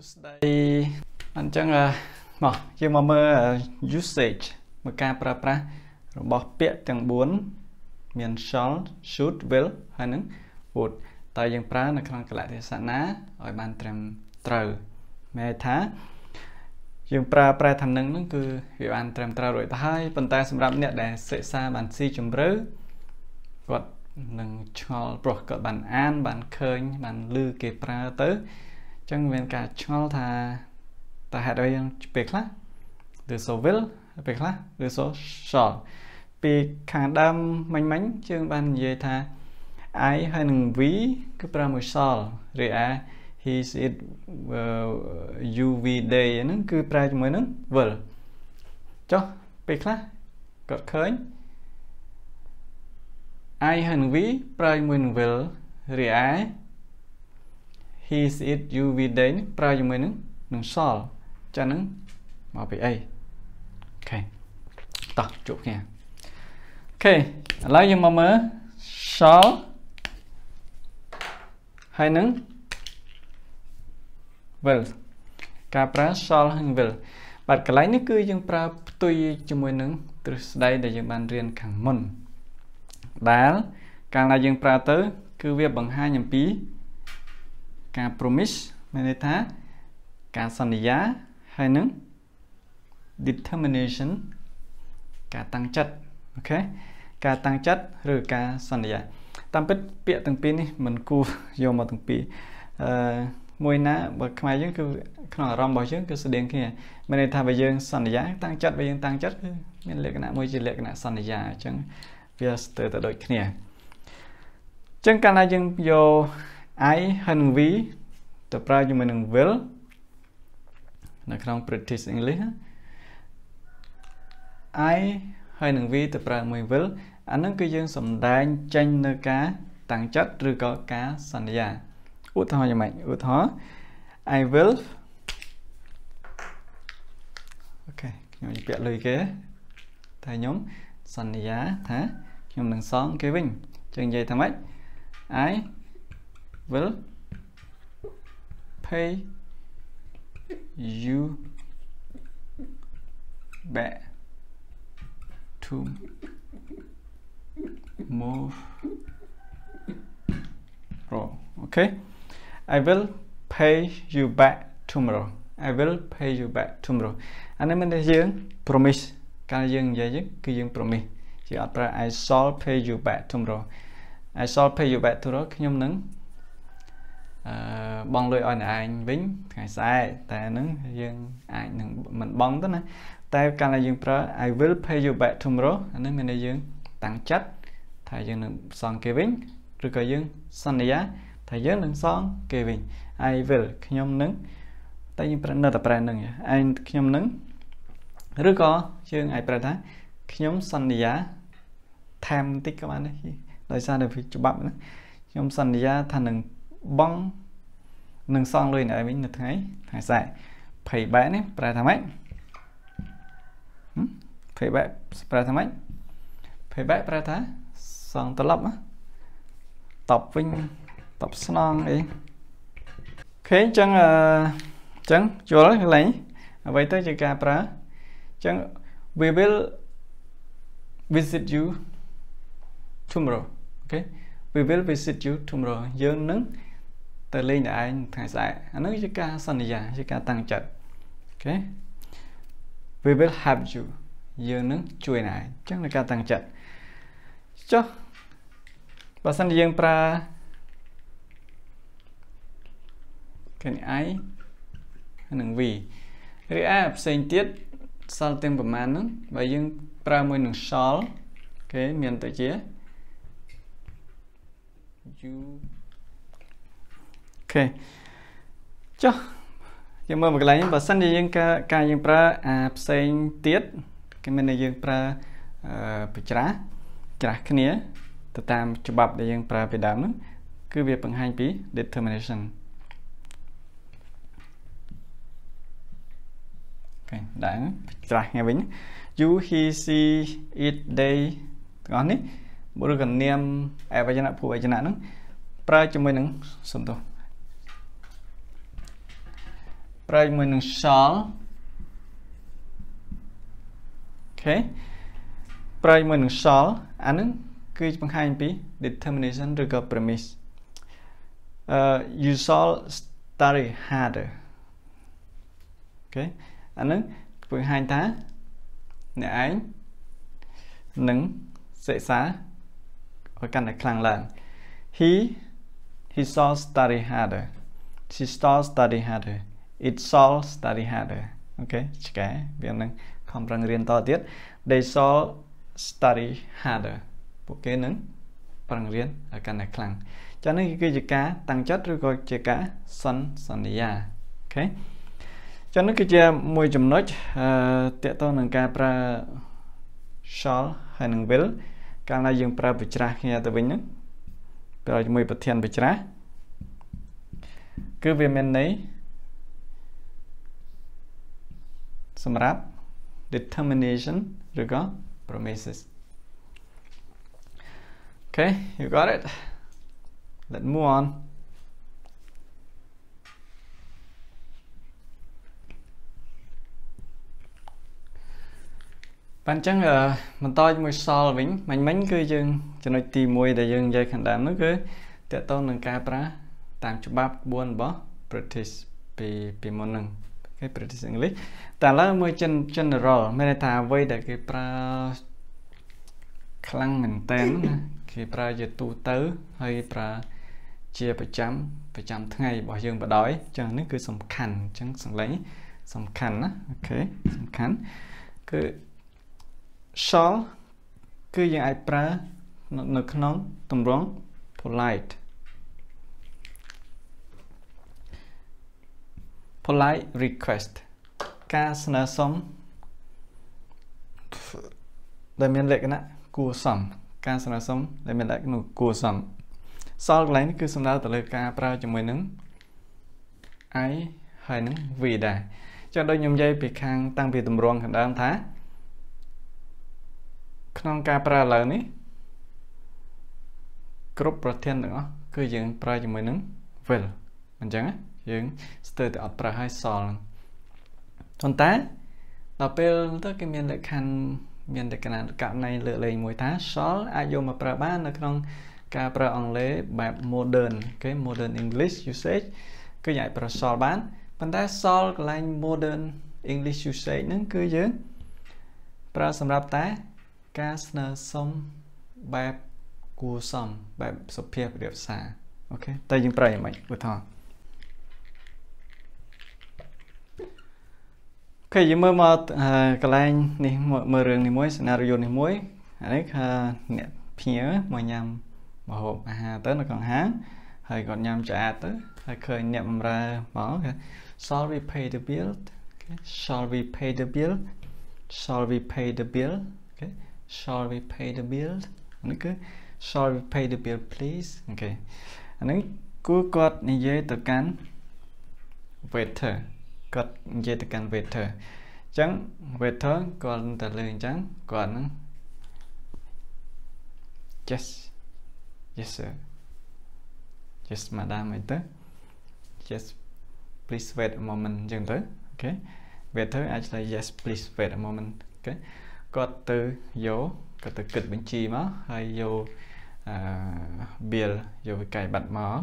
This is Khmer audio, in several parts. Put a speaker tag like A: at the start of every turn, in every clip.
A: ួស្តីអញ្ចឹងមកយើងមកមើល usage មើលការប្រើប្រាស់របស់ពាក្យទាំង4មាន shall should will ហើយនឹង would តើយើងប្រើនៅក្នុងកលៈទេសៈណាឲ្យបានត្រឹមត្រូវមែនថាយើងប្រើប្រាស់ថានឹងហ្នឹងគឺវាបានត្រឹមត្រូវរួចទៅហើយប៉ុន្តែសម្រាប់អ្នកដែលសិក្សាបានស៊ីជម្រៅគាត់នឹងឆ្ងល់ព្រោះគាត់បានអាន បានឃើញបានឮគេប្រើទៅចឹងមានការឆ្ងល់ថាតើហេតុអីពេលខ្លះឬ so will ពេលខ្លះឬ so shall ពីខាងដើមមិញមិញជើងបាននិយាយថា I ហើយនឹង we គឺប្រើមួយ shall រីឯ he it uh, you we they ហ្នឹងគឺប្រើជាមួយនឹង will ចុះពេលខ្លះគាត់ឃើញ I ហើយនឹង we ប្រើជាមួយនឹង will រីឯ his it you we they នេះប្រើជាមួយនឹងនឹង sol ចឹងហ្នឹងមកពីអីអូខេតោះជួបគ្នាអូខេឥឡូវយើងមកមើល sol ហើយនឹង will ការប្រើ sol ហើយ will បាទកន្លែងនេះគឺយើងប្រើផ្ទុយជាមួយនឹងទ្រឹស្ដី ដែលយើងបានរៀនខាងមុនដែលកាលណាយើងប្រើទៅ គឺវាបង្ហាញអំពីការ promise មានន័យថាការសន្យាហើយនឹង determination ការតាំងចិត្តអូខេការតាំងចិត្តឬការសន្យា តាមពិតពាក្យទាំងពីរនេះមិនគួរយកមកទាំងពីរអឺមួយណាបើខ្មែរយើងគឺក្នុងអារម្មណ៍របស់យើងគឺស្តៀងគ្នាមានន័យថាបើយើងសន្យា តាំងចិត្តបើយើងតាំងចិត្តគឺមានលក្ខណៈមួយជាលក្ខណៈសន្យាអញ្ចឹងវាស្ទើរតែដូចគ្នាអញ្ចឹងកាលណាយើងយក I ហើយនឹង we ទៅប្រើជាមួយនឹង will នៅក្នុង British English I ហើយនឹង we ទៅប្រើមួយ will អានឹងគឺយើងសំដែងចេញនៅការតាំងចិត្តឬក៏ការសន្យាឧទាហរណ៍យ៉ាងម៉េចឧទាហរណ៍ I will អូខេខ្ញុំនិយាយលុយគេតែខ្ញុំសន្យាថាខ្ញុំនឹងសងគេវិញចឹងនិយាយថាម៉េច I will pay you back tomorrow okay I will pay you back tomorrow I will pay you back tomorrow អានេះមិនថាយើង promise កាលយើងនិយាយគឺយើង promise យើងអត់ប្រើ I shall pay you back tomorrow I shall pay you back tomorrow ខ្ញុំនឹងបងលុយឲ្យអ្នកឯងវិញថ្ងៃស្អែកតែហ្នឹងយើងអាចនឹងមិនបងទៅណាតែកាលណាយើងប្រើ I will pay you back tomorrow អានេះមានន័យយើងតាំងចិត្តថាយើងនឹងសងគេវិញឬក៏យើងសន្យាថាយើងនឹងសងគេវិញ I will ខ្ញុំនឹងតែយើងប្រើនៅតែប្រើនឹងឯងខ្ញុំនឹងឬក៏យើងអាចប្រើថា ខ្ញុំសន្យាថែមបន្តិចក៏បានដែរដោយសារតែវាច្បាប់ណាខ្ញុំសន្យាថានឹងបង់នឹងសងលុយអ្នកឯងវិញនៅថ្ងៃថ្ងៃសៅរ៍ payback នេះប្រែថាម៉េច payback ប្រែថាម៉េច payback ប្រែថាសងត្រឡប់តបវិញតបស្នងអីឃើញអញ្ចឹងអញ្ចឹងយល់កន្លែងអ្វីទៅជាការប្រើអញ្ចឹង we will visit you tomorrow okay we will visit you tomorrow យើងនឹងទៅលេងតែឯងថ្ងៃស្អែកអានឹងជាការសន្យាជាការតាំងចិត្តអូខេ we will help you យើងនឹងជួយណែអញ្ចឹងនឹងការតាំងចិត្តចុះបើសិនជាយើង ប្រើ can i នឹង we រីឯផ្សេងទៀតសល់ទាំងប្រមាណហ្នឹងបើយើងប្រើមួយនឹង shall គេមានទៅជា you ខេចុះយើងមើលមកកន្លែងបើសិនជាយើងការយើង ប្រើអាផ្សេងទៀតគេមានតែយើងប្រើអឺបច្រាស់ច្រាស់គ្នាទៅតាម ច្បាប់ដែលយើងប្រើពីដើមហ្នឹងគឺវាបង្ហាញពី determination គេដែរច្រាស់ហ្នឹងវិញ you he see it they ទាំងអស់នេះឬក៏នាមអវយនៈភូអវយនៈហ្នឹងប្រើជាមួយនឹងសន្ទុះប្រែកមួយនឹង shall អូខេប្រែកមួយនឹង shall អានឹងគឺបង្ហាញពី determination ឬក៏ premise អឺ you shall study harder អូខេអានឹងបង្ហាញថាអ្នកឯងនឹងសិក្សាឲ្យកាន់តែខ្លាំងឡើង he he shall study harder she shall study harder it shall study harder អូខេឆ្កែវានឹងខំប្រឹងរៀនតទៀត they shall study harder ពួកគេនឹងប្រឹងរៀនឲ្យកាន់តែខ្លាំងចឹងនេះគឺជាការតាំងចិត្តឬក៏ជាការសន្សន្យាអូខេចឹងនេះគឺជាមួយចំណុចអឺតកតនឹងការប្រើ shall ហើយនឹង will កាលណាយើងប្រើបច្រាស់គ្នាទៅវិញហ្នឹងប្រើជាមួយ ប្រធានបច្រាស់គឺវាមានន័យសម្រាប់ determination ឬក៏ promises Okay you got it let's move on bạn chẳng là mình to một sol vĩnh mạnh mánh cứ dương cho nó tìm mùi để dương dây khẳng đám nó cứ tựa tôn nâng ca pra tạm chụp bắp buôn bó British bị bị môn nâng គេ practice English តែឥឡូវមើល general មានន័យថាអ្វីដែលគេប្រើខ្លាំងមែនតើគេប្រើជាទូទៅ ហើយប្រើជា ប្រចាំប្រចាំ ថ្ងៃរបស់យើងបដ ாய் អញ្ចឹងនេះគឺសំខាន់អញ្ចឹងសំឡេង សំខាន់ណាអូខេសំខាន់គឺ shall គឺយើងអាចប្រើនៅក្នុងទម្រង់ polite polite request ការស្នើសុំដែលមានលក្ខណៈគួរសមការស្នើសុំដែលមានលក្ខណៈគួរសមសល់កន្លែងនេះគឺសំដៅទៅលើការប្រើជាមួយនឹង I ហើយនឹង V ដែរចឹងដូចខ្ញុំនិយាយពីខាងតាំងពីតម្រងខាងដើមថា ក្នុងការប្រើឥឡូវនេះ គ្រប់ប្រធានទាំងអស់គឺយើងប្រើជាមួយនឹង will អញ្ចឹងណាយើងស្ទើរតែអត់ប្រើហើយសល់ប៉ុន្តែដល់ពេលទៅគេមានលក្ខខណ្ឌមានលក្ខណៈករណីលើកលែងមួយថា shall អាចយកមកប្រើបាន នៅក្នុងការប្រើអង់គ្លេសបែប modern គេ modern English usage គឺអាចប្រើ shall បានប៉ុន្តែ shall កន្លែង modern English usage ហ្នឹងគឺយើងប្រើសម្រាប់តែការស្នើសុំបែបគួរសមបែបសុភាពរៀបសារអូខេតែយើងប្រើយ៉ាងម៉េចឧទាហរណ៍ខេយើងមើលមកកន្លែង នេះមើលរឿងនេះមួយ scenario នេះមួយអានេះថាអ្នកភ្ញៀវមកញ៉ាំម្ហូបអាហារទៅ នៅក្នុងហាង ហើយគាត់ញ៉ាំឆ្អាតទៅហើយឃើញអ្នកបម្រើមកគេ shall we pay the bill shall we pay the bill shall we pay the bill okay shall we pay the bill នេះគឺ shall we pay the bill please okay អានេះគូគាត់និយាយទៅកាន់ waiter គាត់និយាយទៅកាន់ waiter អញ្ចឹង waiter គាត់ទៅលើអញ្ចឹងគាត់នឹង yes yes sir yes madam អីទៅ yes please wait a moment អញ្ចឹងទៅអូខេ waiter អាចឆ្លើយ yes please wait a moment អូខេគាត់ទៅយកគាត់ទៅគិតបញ្ជីមកហើយយកអឺ bill យកវិក័យបាត់មក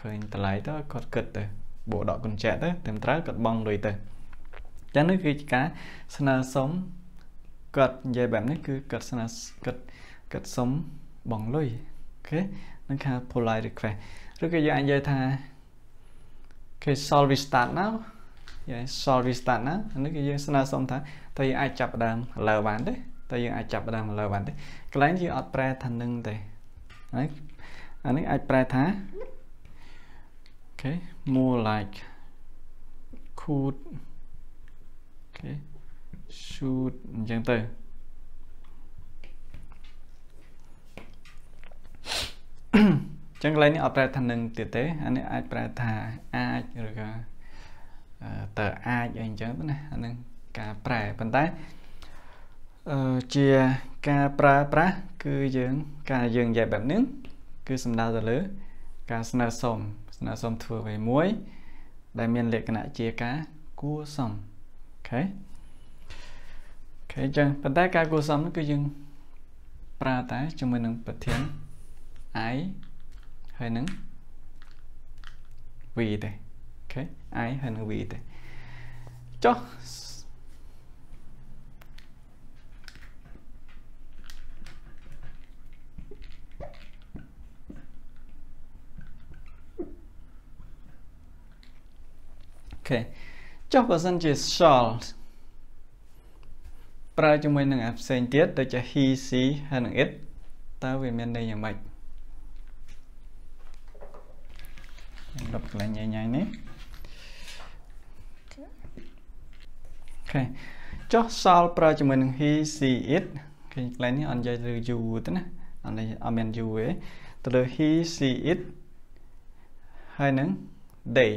A: ឃើញតម្លៃទៅគាត់គិតទៅបូដកកញ្ចក់ទៅតាមត្រូវគាត់បងលុយទៅអញ្ចឹងនេះគឺជាការស្នើសុំគាត់និយាយបែបនេះ គឺគាត់ស្នើគាត់គាត់សុំបងលុយអូខេនឹងថា polite request ឬក៏យើងអាចនិយាយថា okay solve start now យើង solve start now នេះគឺយើងស្នើសុំថាតើយើងអាចចាប់ផ្ដើមឥឡូវបានទេតើយើងអាចចាប់ផ្ដើមឥឡូវបានទេកន្លែងយើងអត់ប្រែថានឹងទេហើយអានេះអាចប្រែថា okay more like could okay should អញ្ចឹងទៅ Mm-hmm. ចឹងកន្លែងនេះអត់ប្រែថានឹងទៀតទេអានេះអាចប្រែថាអាចឬក៏តើអាចអីអញ្ចឹងណាអានឹងការប្រែប៉ុន្តែអឺជាការប្រើប្រាស់គឺយើង ការយើងនិយាយបែបនេះគឺសំដៅទៅលើ ការស្នើសុំណាសូមធ្វើអ្វីមួយដែលមានលក្ខណៈជាការគួសមអូខេអូខេអញ្ចឹងប៉ុន្តែការគួសមគឺយើងប្រើតែជាមួយនឹងប្រធាន i ហើយនឹង v ទេអូខេ i ហើយនឹង v ទេចុះខេចុះបើសិនជា shall ប្រើជាមួយនឹងអាផ្សេងទៀតដូចជា he she ហើយនឹង it តើវាមានន័យយ៉ាងម៉េចខ្ញុំដុតកន្លែងញ៉ៃៗនេះខេចុះ shall ប្រើជាមួយនឹង he she it ឃើញកន្លែងនេះអត់និយាយលើ you ទេណាអត់និយាយអត់មាន you ទេទៅលើ he she it ហើយនឹង they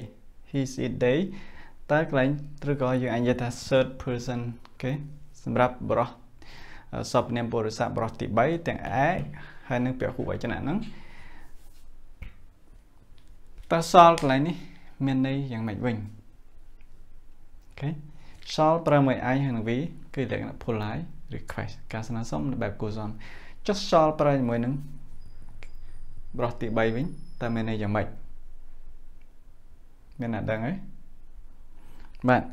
A: his it day តើកន្លែងឬក៏យើងអាចនិយាយថា third person គេសម្រាប់បរោះសពនាមពុរិស័កបរោះទី3ទាំងឯកហើយនឹងពហុវចនៈហ្នឹងតើសល់កន្លែងនេះ មានន័យយ៉ាងម៉េចវិញអូខេសល់ប្រើមួយ i ហើយនឹង v គឺលក្ខណៈ pull ហើយ request ការស្នើសុំនៅបែបគូសនចុះសល់ប្រើជាមួយនឹងបរោះទី3វិញតើមានន័យយ៉ាងម៉េចមានអ្នកដឹងទេបាទ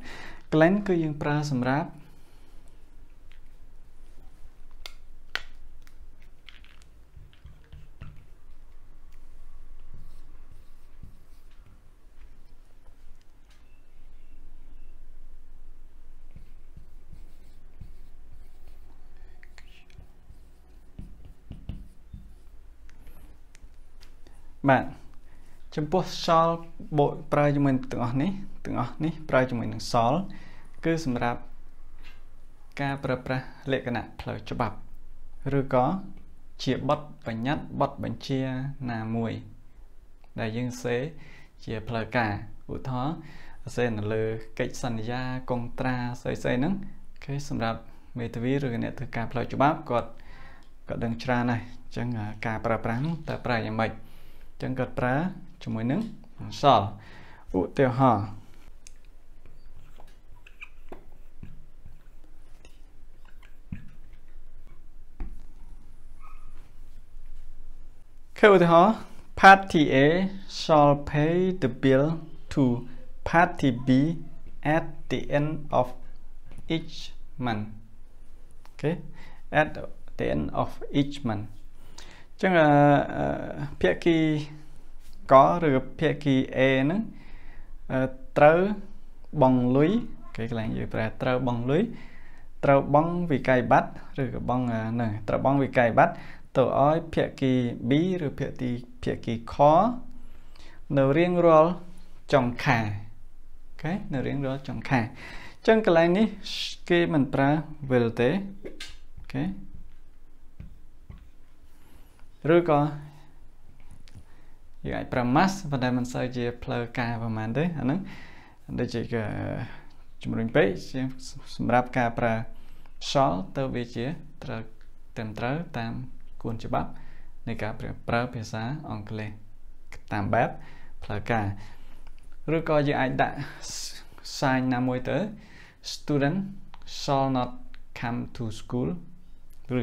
A: Glen គឺយើងប្រើសម្រាប់បាទចំពោះសល់បូប្រើជាមួយទាំងអស់នេះទាំងអស់នេះប្រើជាមួយនឹងសល់គឺសម្រាប់ ការប្រើប្រាស់លក្ខណៈផ្លូវច្បាប់ឬក៏ជាបទបញ្ញត្តិបទបញ្ជាណាមួយ ដែលយើងសេជាផ្លូវការឧទាហរណ៍សេនៅលើកិច្ចសន្យាកុងត្រាស្អីស្អីហ្នឹងគេសម្រាប់មេធាវីឬអ្នកធ្វើការផ្លូវច្បាប់គាត់គាត់ដឹងច្រើនណាស់អញ្ចឹងការប្រើប្រាស់តើប្រើយ៉ាងម៉េចចឹងគាត់ប្រើជាមួយនឹងអសល់ឧទាហរណ៍ខឧទាហរណ៍ party A shall pay the bill to party B at the end of each month okay at the end of each month ចឹងអឺភាគីកឬភាគី A ហ្នឹងត្រូវបងលុយគេកន្លែងនិយាយប្រែត្រូវបងលុយត្រូវបងវិក័យប័ត្រឬក៏បងហ្នឹងត្រូវបងវិក័យប័ត្រទៅឲ្យភាគី B ឬភាគីភាគីខនៅរៀងរាល់ចុងខាអូខេនៅរៀងរាល់ចុងខាអញ្ចឹងកន្លែងនេះគេមិនប្រើ will ទេអូខេឬក៏យើងអាចប្រើ mask ប៉ុន្តែមិនសូវជាផ្លូវការប្រហែលទេអាហ្នឹងដូចជាជំរុញពេកជាសម្រាប់ការប្រើខ្យល់ទៅវាជា ត្រូវត្រឹមត្រូវតាមគួនច្បាប់នៃការប្រើភាសាអង់គ្លេសតាមបែបផ្លូវការឬក៏យើងអាចដាក់ sign ណាមួយទៅ student shall not come to school ឬ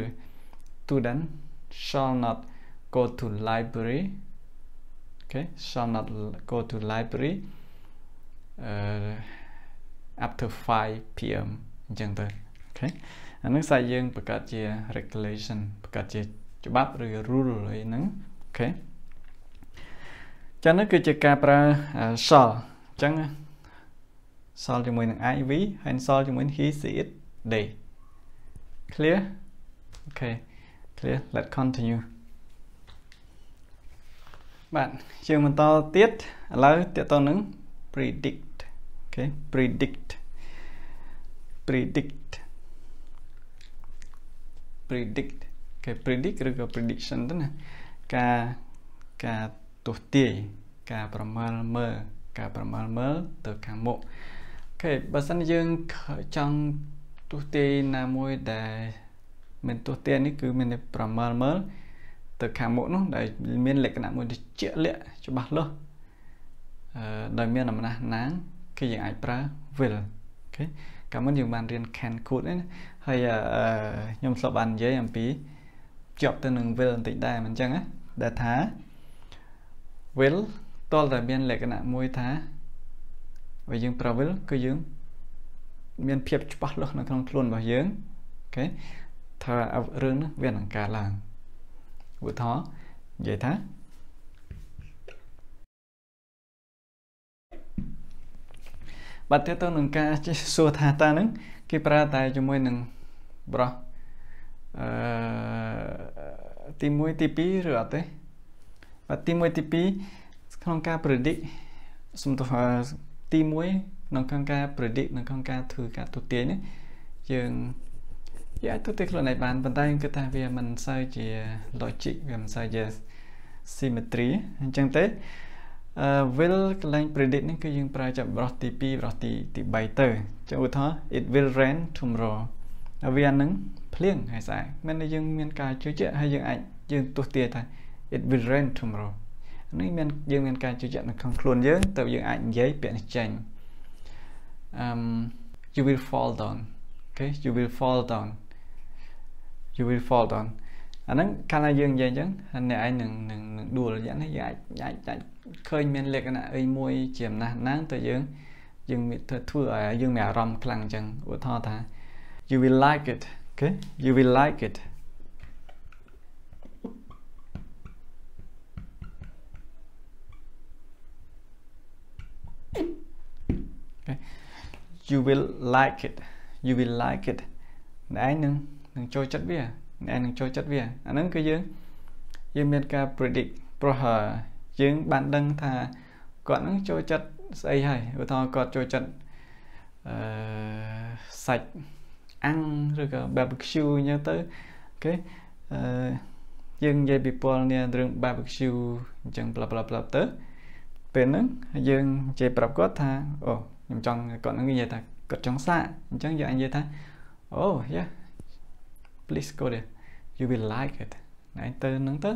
A: student shall not go to library okay shall not go to library uh, after 5 pm អញ្ចឹងទៅ okay អានឹងសាយយើងបង្កើតជា regulation បង្កើតជាច្បាប់ឬ rule អីហ្នឹង okay ចឹងនេះគឺជាការប្រើ shall អញ្ចឹង shall ជាមួយនឹង iv ហើយ shall ជាមួយនឹង he see it they clear okay clear let continue បាទយើងបន្តទៀតឥឡូវតទៅនឹង predict អូខេ predict predict predict គេ predict ឬក៏ prediction ទៅណាការការទស្សទាយការប្រមាលមើលការប្រមាលមើល ទៅខាងមុខអូខេបើសិនយើងចង់ទស្សទាយណាមួយដែលមិនទោះទៀននេះគឺមានប្រមើលមើលទៅខាងមុខនោះ ដែលមានលក្ខណៈមួយជាក់លាក់ច្បាស់លាស់អឺដែលមានអំណះណាងគឺយើងអាចប្រើ will អូខេកាលមុនយើងបានរៀន can code នេះហើយខ្ញុំធ្លាប់បាននិយាយអំពីជាប់ទៅនឹង will បន្តិចដែរមិនអញ្ចឹងណាដែលថា will តលតែមានលក្ខណៈមួយថាបើយើងប្រើ will គឺយើងមានភាពច្បាស់លាស់នៅក្នុងខ្លួនរបស់យើងអូខេថារឿងនេះវានឹងកើតឡើងឧទាហរណ៍និយាយថាបាទទៅទៅនឹងការចេះសួរថាតានឹងគេ ប្រើតែជាមួយ នឹងប្រោះអឺទី1ទី2ឬអត់ទេបាទទី1ទី2ក្នុងការ predict សំទោសទី1ក្នុងការ predict នៅក្នុងការធ្វើការទូទាយនេះយើងវាអាចទូទាត់ខ្លួនឯងបានប៉ុន្តែខ្ញុំគិតថាវាមិនសូវជា logic វាមិនសូវជា symmetry អញ្ចឹងទេអឺ will កន្លែង predict ហ្នឹងគឺយើងប្រើចាប់ប្រុសទី2ប្រុសទីទី3ទៅអញ្ចឹងឧទាហរណ៍ it will rain tomorrow វានឹងភ្លៀងហើយស្អែកមានយើងមានការជឿជាក់ហើយយើងអាចយើងទស្សន៍ទាយថា it will rain tomorrow នេះមានយើងមានការជឿជាក់នៅក្នុងខ្លួនយើង ទៅយើងអាចនិយាយពាក្យនេះចេញអឹម you will fall down okay you will fall down you will fall down អាហ្នឹងកាលណាយើងនិយាយអញ្ចឹងអ្នកឯងនឹងនឹងដួលយ៉ាងនេះយើងអាចអាចឃើញមានលក្ខណៈអីមួយជាអំណះណាងទៅយើងយើងមានធ្វើឲ្យយើងមានអារម្មណ៍ខ្លាំងអញ្ចឹងឧទាហរណ៍ថា you will like it okay you will like it okay you will like it you will like it ណែនឹងនឹងចូលចិត្តវាអ្នកនឹងចូលចិត្តវាអាហ្នឹងគឺយើងយើងមានការ predict ព្រោះយើងបានដឹងថាគាត់នឹងចូលចិត្តស្អីហើយឧទាហរណ៍គាត់ចូលចិត្តអឺសាច់អាំងឬក៏ barbecue អញ្ចឹងទៅអូខេអឺយើងនិយាយពីពលនេះរឿង barbecue អញ្ចឹង bla bla bla ទៅ ពេលហ្នឹងយើងនិយាយប្រាប់គាត់ថាអូខ្ញុំចង់គាត់នឹងនិយាយថាគាត់ចង់សាកអញ្ចឹងយើងអាចនិយាយថា អូយ៉ា please go there you will like it ណែទៅនឹងទៅ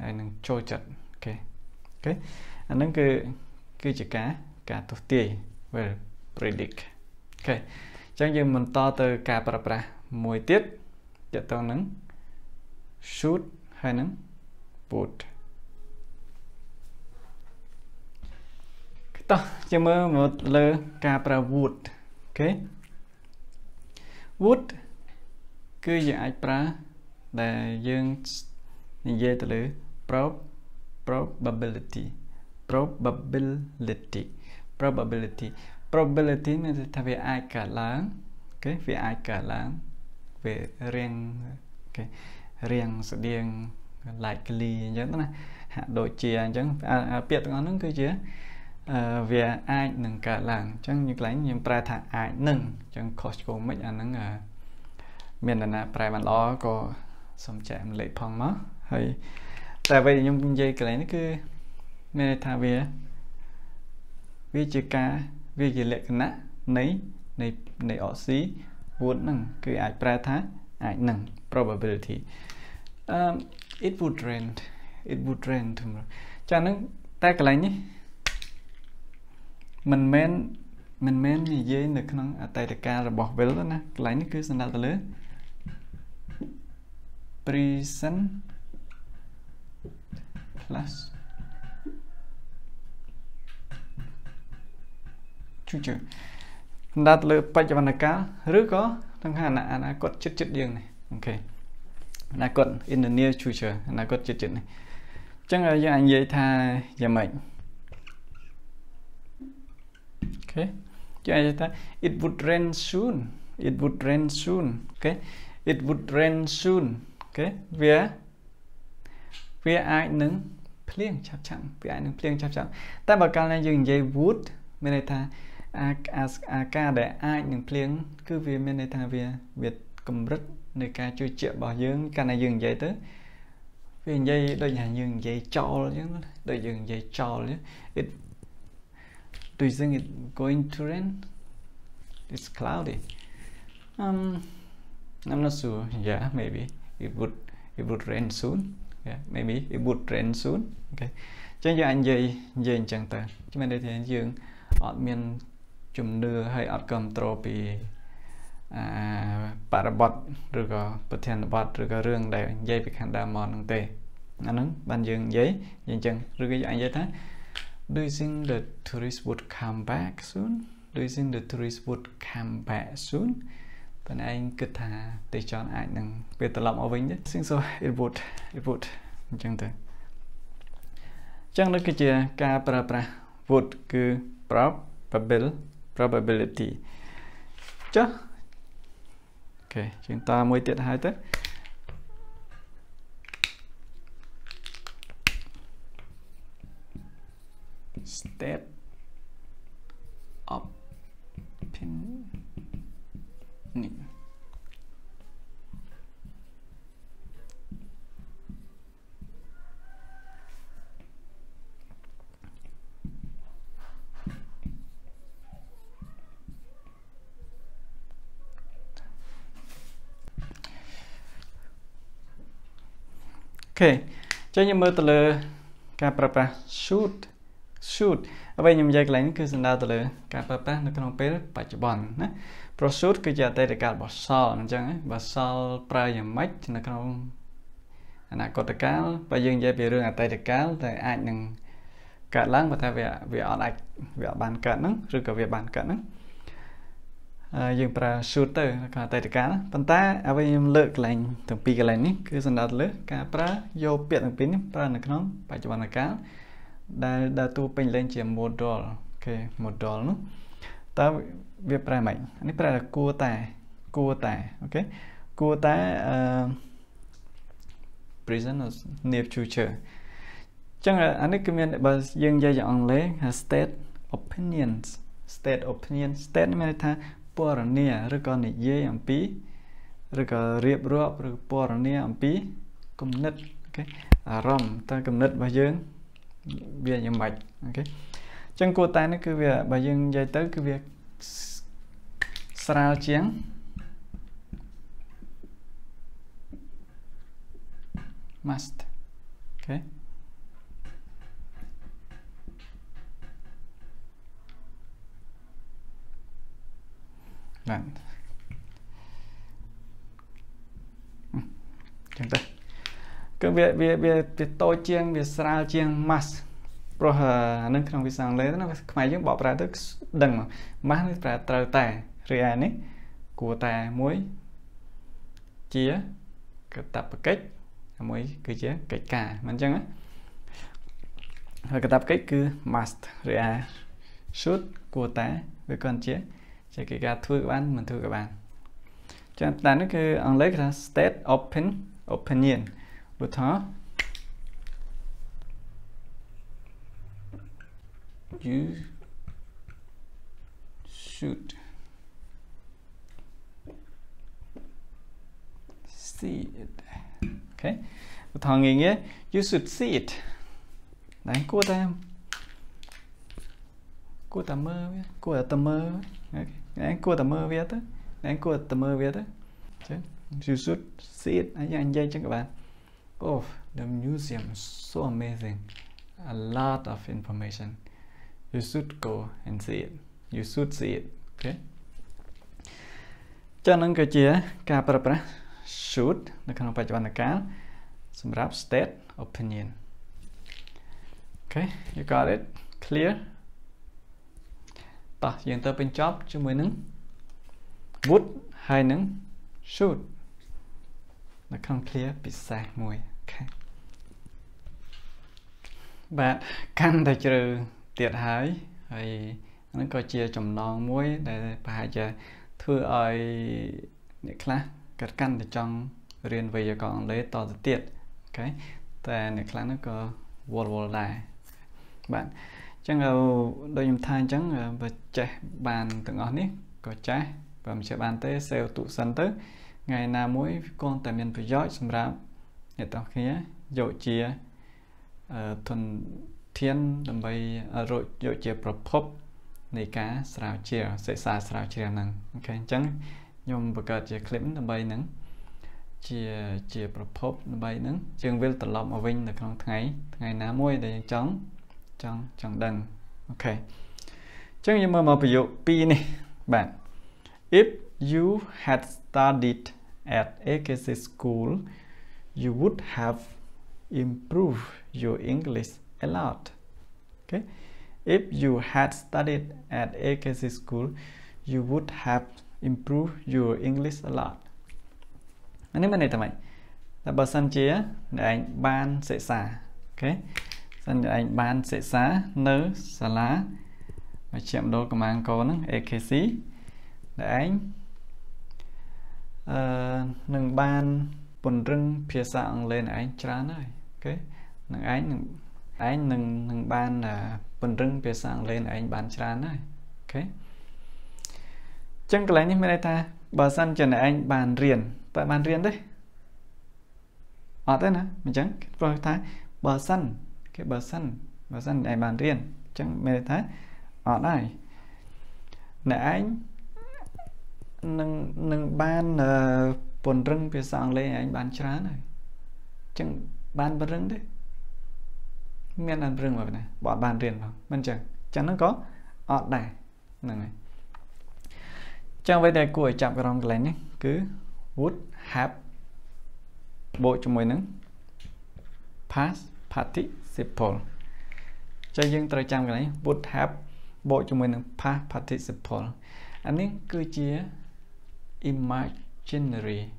A: ហើយនឹងចូលចិត្តអូខេអូខេអានឹងគឺគឺជាការការទុះទាយ well predict អូខេអញ្ចឹងយើងបន្តទៅការប្រើប្រាស់មួយទៀតទាក់ទងនឹង shoot ហើយនឹង put តោះយើងមើលមកលើការប្រើ would អូខេ would គឺយើងអាចប្រើដែលយើងនិយាយទៅលើ prob probability probability probability probability មានន័យថាវាអាចកើតឡើងអូខេវាអាចកើតឡើងវារៀងអូខេរៀងស្តៀង likely អញ្ចឹងណា ហាក់ដូចជាអញ្ចឹងពាក្យទាំងអស់ហ្នឹងគឺជាវាអាចនឹងកើតឡើងអញ្ចឹងខ្ញុំខ្លាញ់ខ្ញុំប្រែថាអាចនឹងអញ្ចឹងខុសឆ្គងមិនអាហ្នឹងមាននរណាប្រែបានល្អក៏សូមចែករំលែកផងមកហើយ តែអ្វីដែលខ្ញុំនិយាយកន្លែងនេះគឺមានន័យថាវាវាជាការវាជាលក្ខណៈនៃនៃនៃអស៊ី would ហ្នឹងគឺអាចប្រែថាអាចនឹង probability um it would rain it would rain tomorrow ចាហ្នឹងតែកន្លែងនេះមិនមែនមិនមែននិយាយនៅក្នុងអតីតកាលរបស់ will ទេណាកន្លែងនេះគឺសំដៅទៅលើ present plus future ដាក់លើ បច្ចុប្បន្នកាលឬក៏ទាំងអនាគតជិតជិតយើងនេះអូខេអនាគត in the near future អនាគតជិតជិតនេះអញ្ចឹងយើងអាចនិយាយថាយ៉ាងម៉េចអូខេយើងអាចថា it would rain soon it would rain soon អូខេ it would rain soon គេវាវាអាចនឹងភ្លៀងឆាប់ឆាប់វាអាចនឹងភ្លៀងឆាប់ឆាប់តែបើកាលណាយើងនិយាយ would មានន័យថាអាអាការដែលអាចនឹងភ្លៀងគឺវាមានន័យថាវា វាកម្រិតនៃការជឿជាក់របស់យើង កាលណាយើងនិយាយទៅ វានិយាយដូចថាយើងនិយាយចោលអញ្ចឹងដូចយើងនិយាយចោល it do you think it going to rain it's cloudy um i'm not sure yeah maybe it would it would rain soon okay maybe it would rain soon okay អញ្ចឹងយើងអាចនិយាយនិយាយអញ្ចឹងទៅមានន័យថាយើងអត់មានជំនឿហើយអត់គ្រប់គ្រងពីអាបរិបត្តិឬក៏ប្រធានបទឬក៏រឿងដែលនិយាយពីខាងដើមមកហ្នឹងទេអាហ្នឹងបានយើងនិយាយយើងអញ្ចឹងឬក៏យើងអាចនិយាយថា Do you think the tourists would come back soon? Do you think the tourists would come back soon? ខ្លួនឯងគិតថាទេចនអាចនឹងវាត្រឡប់មកវិញទេ think so it would it would អញ្ចឹងទៅអញ្ចឹងនេះគឺជាការប្រើប្រាស់ would គឺ probable probability ចុះអូខេជាងតមួយទៀតហើយទៅ state of opinion នេះខេចឹងយើងមើលទៅលើការប្រើប្រាស់ should shoot អ្វីខ្ញុំនិយាយកន្លែងនេះគឺសំដៅទៅលើ ការប្រើប្រាស់នៅក្នុងពេល បច្ចុប្បន្នណា proshoot គឺជាអតីតកាលរបស់សលអញ្ចឹងបើសលប្រើយ៉ាងម៉េចនៅក្នុងអនាគតកាលបើយើងនិយាយពីរឿងអតីតកាលតែអាចនឹងកើតឡើងបើថាវាវាអត់អាចវាអត់បានកើតហ្នឹងឬក៏វាបានកើតហ្នឹងយើងប្រើ shoot ទៅក្នុងអតីតកាលប៉ុន្តែអ្វីខ្ញុំលើកកន្លែងទាំងពីរកន្លែងនេះ គឺសំដៅទៅលើការប្រើយកពាក្យទាំងពីរនេះប្រើនៅក្នុង បច្ចុប្បន្នកាលដែលដើរតួពេញលេង ជា modal គេ modal នោះតើវាប្រែម៉េចនេះប្រែថាគួរតែគួរតែអូខេគួរតែអឺ present or near future ចឹងអានេះគឺមានបើយើងនិយាយជាអង់គ្លេសថា state opinions state opinion state មានន័យថាពណ៌នាឬក៏និយាយអំពីឬក៏រៀបរាប់ឬពណ៌នាអំពីគំនិតអូខេអារម្មណ៍តើគំនិតរបស់យើងវាយ៉ាងម៉េចអូខេអញ្ចឹងគួរតែនេះគឺវាបើយើងនិយាយទៅគឺវាស្រាលជាងម៉ាស់អូខេបាទចឹងទៅគឺវាវាវាតូចជាង វាស្រាលជាង mass ព្រោះនឹងក្នុងភាសាអង់គ្លេសណាខ្មែរយើងបកប្រែទៅដឹងមក mass នេះប្រែត្រូវតែរីឯនេះគួរតែមួយជាកតបកិច្ចមួយគឺជាកិច្ចការមិនអញ្ចឹងណាហើយកតបកិច្ចគឺ must រីឯ should គួរតែវាគាត់ជាជាកិច្ចការ ធ្វើក៏បានមិនធ្វើក៏បានចាំតានេះគឺអង់គ្លេសគេថា state open opinion with her you should see it okay thằng nghe nhé you should see it đấy cua ta cua ta mơ cua ta mơ đấy cua ta mơ biết đấy cua ta mơ biết đấy you should see it anh dạy cho các bạn oh the museum is so amazing a lot of information you should go and see it you should see it okay ចឹងហ្នឹងគឺជាការប្រើប្រាស់ should នៅក្នុងបច្ចុប្បន្នកាលសម្រាប់ state opinion okay you got it clear តោះយើងទៅបញ្ចប់ជាមួយនឹង would ហើយនឹង should នៅក្នុងឃ្លាពិសេសមួយខាបាទកាន់តែជ្រៅទៀតហើយហើយហ្នឹងក៏ជាចំណងមួយ ដែលប្រហែលជាធ្វើឲ្យអ្នកខ្លះកើតកាន់តែចង់រៀនវេយ្យាករណ៍អង់គ្លេសតទៅទៀតអូខេតែអ្នកខ្លះនោះក៏វល់វល់ដែរបាទអញ្ចឹងដូចខ្ញុំថាអញ្ចឹងបើចេះបានទាំងអស់នេះក៏ចេះបើមិនចេះបានទេសេវទុសិនទៅថ្ងៃណាមួយវាគង់តែមានប្រយោជន៍សម្រាប់ អ្នកទាំងគ្នាយកជាទុនធានដើម្បីរកយកជាប្រភព នៃការស្រាវជ្រាវសិក្សាស្រាវជ្រាវហ្នឹងអូខេអញ្ចឹងខ្ញុំបង្កើតជា clip ដើម្បីនឹងជាជាប្រភពដើម្បីនឹងយើងវិលត្រឡប់មកវិញនៅក្នុងថ្ងៃថ្ងៃណាមួយដែលយើងចង់ចង់ចង់ដឹងអូខេអញ្ចឹងយើងមើលមកប្រយោគ2នេះបាទ if you had studied at AKC school, you would have improved your English a lot. Okay? If you had studied at AKC school, you would have improved your English a lot. Anh em này tầm này là bà sân chia để anh ban sẽ xa. Okay? Sân để anh ban sẽ xa, nớ xa lá và chạm đô của mang cô con AKC để anh អឺនឹងបានពង្រឹងភាសាអង់គ្លេសឯងច្រើនហើយអូខេនឹងឯងនឹងឯងនឹងនឹងបានពង្រឹងភាសាអង់គ្លេសឯងបានច្រើនហើយអូខេអញ្ចឹងកន្លែងនេះមានន័យថាបើសិនជាអ្នកឯងបានរៀនតើបានរៀនទេ អត់ទេណាអញ្ចឹងគេព្រោះថាបើសិនគេបើសិនបើសិនឯងបានរៀនអញ្ចឹងមានន័យថាអត់ហើយអ្នកឯងនឹងនឹងបានពន្រឹងភាសាអង់គ្លេសឯងបានច្រើនហើយចឹងបានពន្រឹងទេ មានបានពន្រឹងមកណាបើបានរៀនផងមិនចឹងចឹងហ្នឹងក៏អត់ដែរហ្នឹងហើយចឹងអ្វីដែលគួរឲ្យចាប់អារម្មណ៍កន្លែងនេះគឺ would have បូកជាមួយនឹង past participle ចឹងយើងត្រូវចាំកន្លែង would have បូកជាមួយនឹង past participle អានេះគឺជា imaginary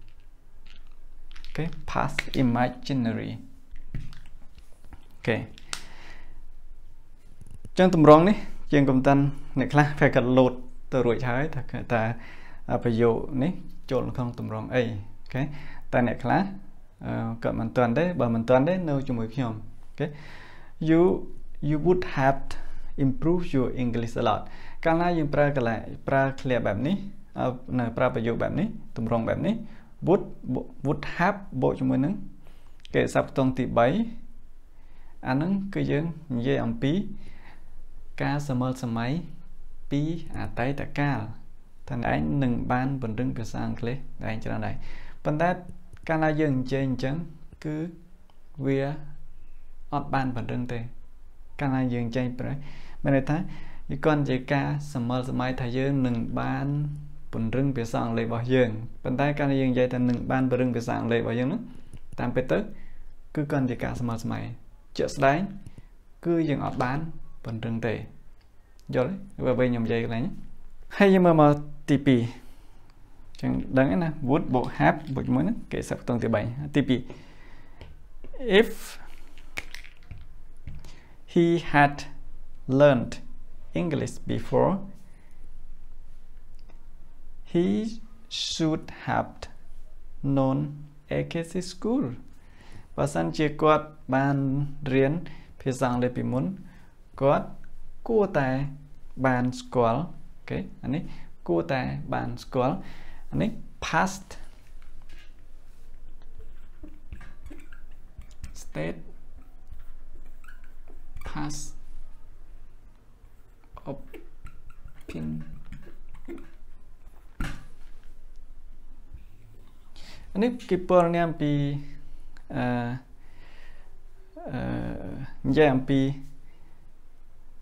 A: okay past imaginary okay ចឹងតម្រងនេះជាងកំតាន់អ្នកខ្លះវាកាត់លោតទៅរួចហើយ ថាគេថាប្រយោគនេះចូលក្នុងតម្រងអីអូខេតែអ្នកខ្លះគាត់មិនទាន់ទេបើមិនទាន់ទេនៅជាមួយខ្ញុំអូខេ you you would have improve your english a lot កាលណាយើងប្រើកន្លែងប្រើ clear បែបនេះនៅប្រាប់ប្រយោគបែបនេះទម្រង់បែបនេះ would would have បូកជាមួយនឹងកិច្ចសព្ទខ្ទង់ទី3អាហ្នឹងគឺយើងនិយាយអំពី ការសម័យសម័យពីអតីតកាលតែឯងនឹងបានបណ្ដឹងភាសាអង់គ្លេសតែឯងច្រើនដែរប៉ុន្តែកាលណាយើងនិយាយអញ្ចឹងគឺវាអត់បានបណ្ដឹងទេ កាលណាយើងចេញប្រេះមានន័យថាវាគាត់ជាការសម័យសម័យថាយើងនឹងបានពង្រឹងភាសាអង់គ្លេសរបស់យើងប៉ុន្តែការដែលយើងនិយាយថានឹងបានពង្រឹងភាសាអង់គ្លេសរបស់យើងហ្នឹងតាមពិតទៅគឺកាន់តែការស្មើស្មៃជាក់ស្ដែងគឺយើងអត់បានពង្រឹងទេយល់ទេបើវិញខ្ញុំនិយាយកន្លែងហើយយើងមើលមកទី2ចឹងដឹងណា would បូក have បូកមួយហ្នឹងគេសាប់ខ្ទង់ទី3ទី2 if he had learned English before he should have known AKC school បើសិនជាគាត់បានរៀនភាសាអង់គ្លេសពីមុនគាត់គួរតែបានស្គាល់អូខេអានេះគួរតែបានស្គាល់អានេះ past state past opinion អានេះគេពណ៌នាមពីអឺអឺនិយាយអំពី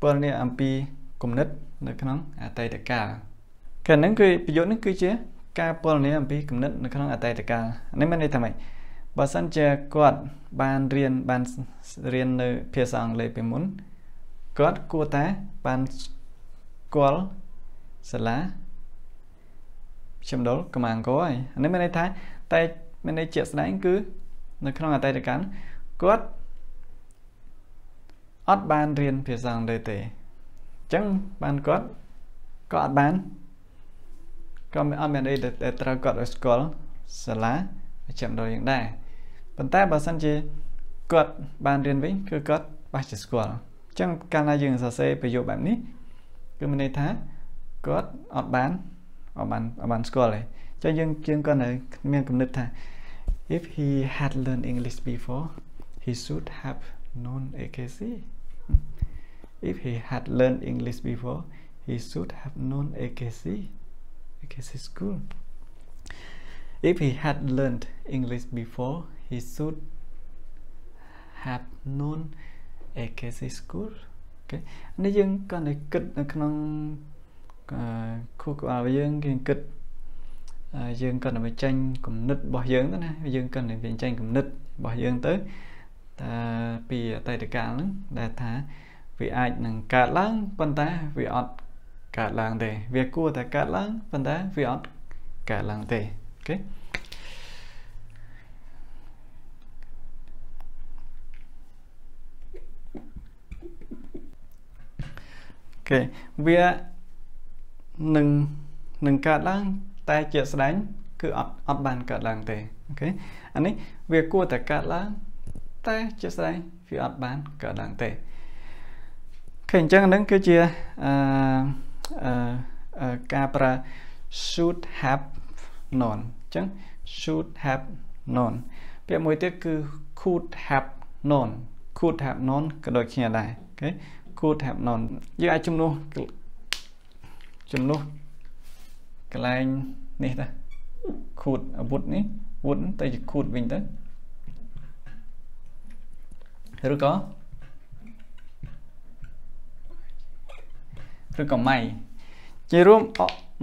A: ពណ៌នាមអំពីគណិត នៅក្នុងអតីតកាលកាលហ្នឹងគឺប្រយោគនេះគឺជាការពណ៌នាមអំពីគណិត នៅក្នុងអតីតកាលនេះមានន័យថាម៉េចបើសិនជាគាត់ បានរៀនបានរៀននៅ ភាសាអង់គ្លេសពីមុនគាត់គួរតែបានស្គាល់សាលាខ្ញុំដុលកម្មាអង្គរហើយនេះមានន័យថាតែមានន័យជាក់ស្ដែងគឺ នៅក្នុងអតីតកាលគាត់អត់បានរៀនភាសាអង់គ្លេសទេអញ្ចឹងបានគាត់ក៏អត់បានក៏មិនអត់មានអីដែលត្រូវគាត់ឲ្យស្គាល់សាលាវិជ្ជាមណ្ឌលយ៉ាងដែរប៉ុន្តែបើសិនជាគាត់បានរៀនវិញ គឺគាត់បាសជាស្គាល់អញ្ចឹងកាលណាយើងសរសេរប្រយោគបែបនេះ គឺមានន័យថាគាត់អត់បានអត់បានអត់បានស្គាល់ទេចឹងយើងយើងក៏នៅមានគំនិតថា if he had learned english before he should have known akc if he had learned english before he should have known akc akc school if he had learned english before he should have known akc school អូខេនេះយើងក៏នៅគិតនៅក្នុងខួរក្បាលយើងគេគិតយើងគាត់តែចេញគំនិតរបស់យើងទៅណាយើងគាត់តែចេញគំនិតរបស់យើងទៅតែពីអតីតកាលហ្នឹងដែលថាវាអាចនឹងកើតឡើងប៉ុន្តែ វាអត់កើតឡើងទេ វាគួរតែកើតឡើង ប៉ុន្តែវាអត់កើតឡើងទេអូខេគេវានឹងនឹងកើតឡើងតែជាស្ដែងគឺអត់អត់បានកើតឡើងទេអូខេអានេះវាគួរតែកើតឡើង តែជាស្ដែងវាអត់បានកើតឡើងទេអូខេអញ្ចឹងហ្នឹងគឺជាអឺអឺការប្រើ should have known អញ្ចឹង should have known ពាក្យមួយទៀតគឺ could have known could have known ក៏ដូចគ្នាដែរអូខេ could have known យើងអាចជំនួសជំនួសកន្លែងនេះតាខូតអាវុធនេះវុធទៅជាខូតវិញទៅឬក៏ឬក៏ម៉ៃជារួម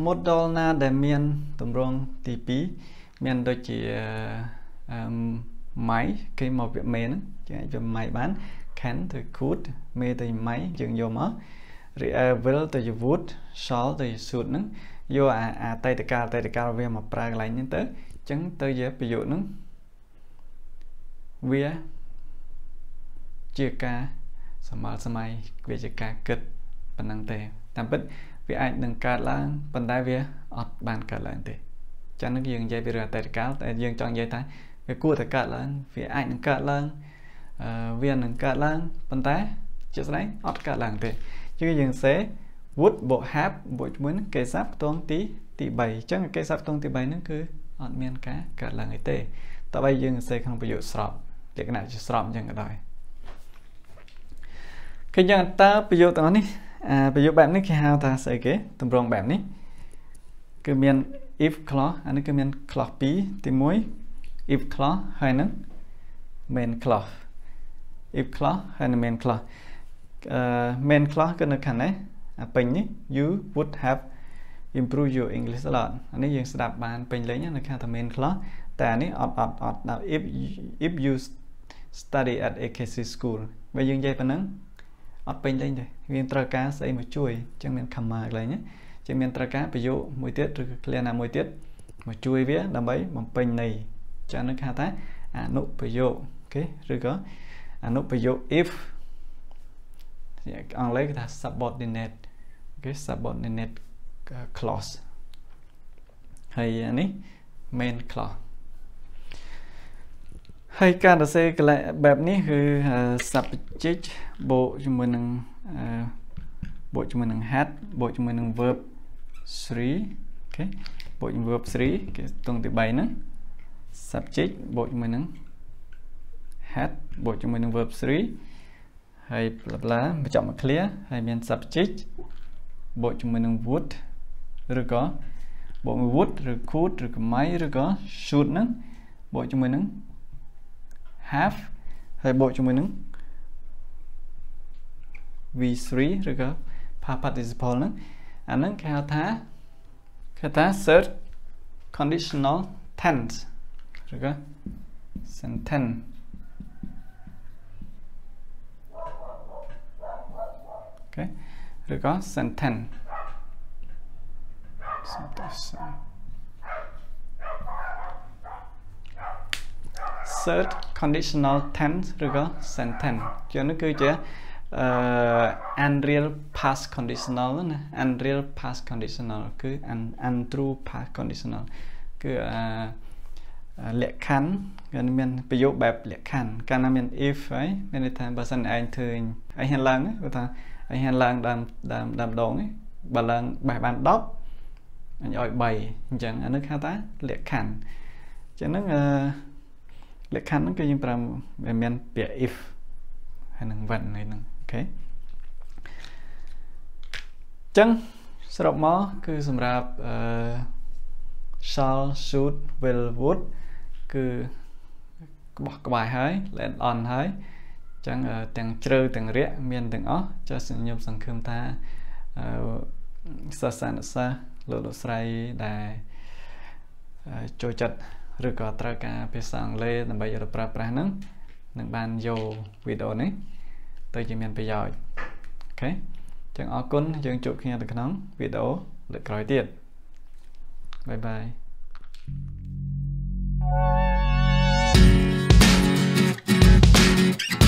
A: model ណា ដែលមានតម្រងទី2មានដូចជាអឺម៉ៃគេមកពាក្យមេហ្នឹងជាអាចវាម៉ៃបាន can ទៅ could មេទៅម៉ៃយើងយកមករីឯ will ទៅជា would shall ទៅជា should ហ្នឹងយកអាអតីតកាលអតីតកាលវាមកប្រើកន្លែងហ្នឹងទៅអញ្ចឹងទៅយកប្រយោគហ្នឹងវាជាការសម័យសម័យវាជាការគិតប៉ុណ្ណឹងទេ តាមពិតវាអាច នឹងកើតឡើងប៉ុន្តែ វាអត់បានកើតឡើង ទេចឹងនឹងយើងនិយាយពីរឿងអតីតកាលតែយើងចង់និយាយថាវាគួរតែកើតឡើង វាអាចនឹងកើតឡើងវានឹងកើតឡើងប៉ុន្តែ ជាក់ស្ដែងអត់កើតឡើងទេគឺយើងសេ would បូក have បូកជាមួយនឹងគេសាផ្ទងទីទី3អញ្ចឹងគេសាផ្ទងទី3ហ្នឹងគឺអត់មានការកើតឡើងអីទេតើបីយើងសរសេរក្នុងប្រយោគស្របលក្ខណៈជាស្របអញ្ចឹងក៏ដោយឃើញយ៉ាងតើប្រយោគទាំងនេះប្រយោគបែបនេះគេហៅថាស្អីគេទម្រង់បែបនេះគឺមាន if clause អានេះគឺមាន clause 2ទី1 if clause ហើយនឹង main clause if clause ហើយនឹង main clause អឺ main clause គឺនៅខាងនេះពេញនេះ you would have improve your english a lot អានេះយើងស្ដាប់បានពេញលេញនៅខាង main class តែអានេះអត់អត់អត់ដល់ if if you study at AKC school បើយើងនិយាយប៉ុណ្ណឹងអត់ពេញលេញទេវាត្រូវការស្អីមកជួយអញ្ចឹងមាន comma កន្លែងណាជាមានត្រូវការប្រយោគមួយទៀតឬក៏ឃ្លាណាមួយទៀតមកជួយវា ដើម្បីបំពេញន័យចឹងនឹងហៅថាអនុប្រយោគអូខេឬក៏អនុប្រយោគ if អង់គ្លេសគេថា subordinate គេ subordinate clause ហើយអានេះ main clause ហើយការសរសេរបែបនេះគឺសព្ទជិចបូកជាមួយនឹងបូកជាមួយនឹង had បូកជាមួយនឹង verb 3 okay បូក verb 3គេទង់ទី3ហ្នឹង subject បូកជាមួយនឹង had បូកជាមួយនឹង verb 3ហើយ bla bla បញ្ចប់មក clear ហើយមាន subject បូកជាមួយនឹង would ឬក៏បូកមួយ would ឬ could ឬក៏ might ឬក៏ should ហ្នឹងបូកជាមួយនឹង have ហើយបូកជាមួយនឹង v3 ឬក៏ past participle ហ្នឹងអាហ្នឹងគេហៅថាគេថា third conditional tense ឬក៏ sentence អូខេ Ryggasenten. So this. Uh, third conditional tense ឬក៏ sentence ចឹងនេះគឺជា uh, unreal past conditional ណា unreal past conditional and untrue past conditional គឺ uh, លក្ខខណ្ឌគឺមានប្រយោគបែបលក្ខខណ្ឌកាលណាមាន if ហើយមានន័យថាបើសិនឯងឃើញឯងហ៊ានឡើងគាត់ថាឯងហ៊ានឡើងដើមដើមដើមដងបើឡើងបេះបាន10អញឲ្យ3អញ្ចឹង អានេះហៅថាលក្ខខណ្ឌអញ្ចឹងហ្នឹងអឺលក្ខខណ្ឌហ្នឹងគឺយើងប្រើមានពាក្យ if ហើយនឹង when ហ្នឹងអូខេអញ្ចឹងសរុបមកគឺសម្រាប់អឺ shall should will would គឺក្បោះក្បាយហើយ land on ហើយអញ្ចឹងទាំងជ្រៅទាំងរាក់មានទាំងអស់ចាសខ្ញុំសង្ឃឹមថាសាសនាសាលោកលោកស្រីដែលចូលចិត្តឬក៏ត្រូវការភាសាអង់គ្លេសដើម្បីយកទៅប្រើប្រាស់ហ្នឹងនឹងបានយកវីដេអូនេះ ទៅជាមានប្រយោជន៍អូខេចឹងអរគុណយើងជួបគ្នាទៅក្នុងវីដេអូលើកក្រោយទៀតបាយបាយ Thank you.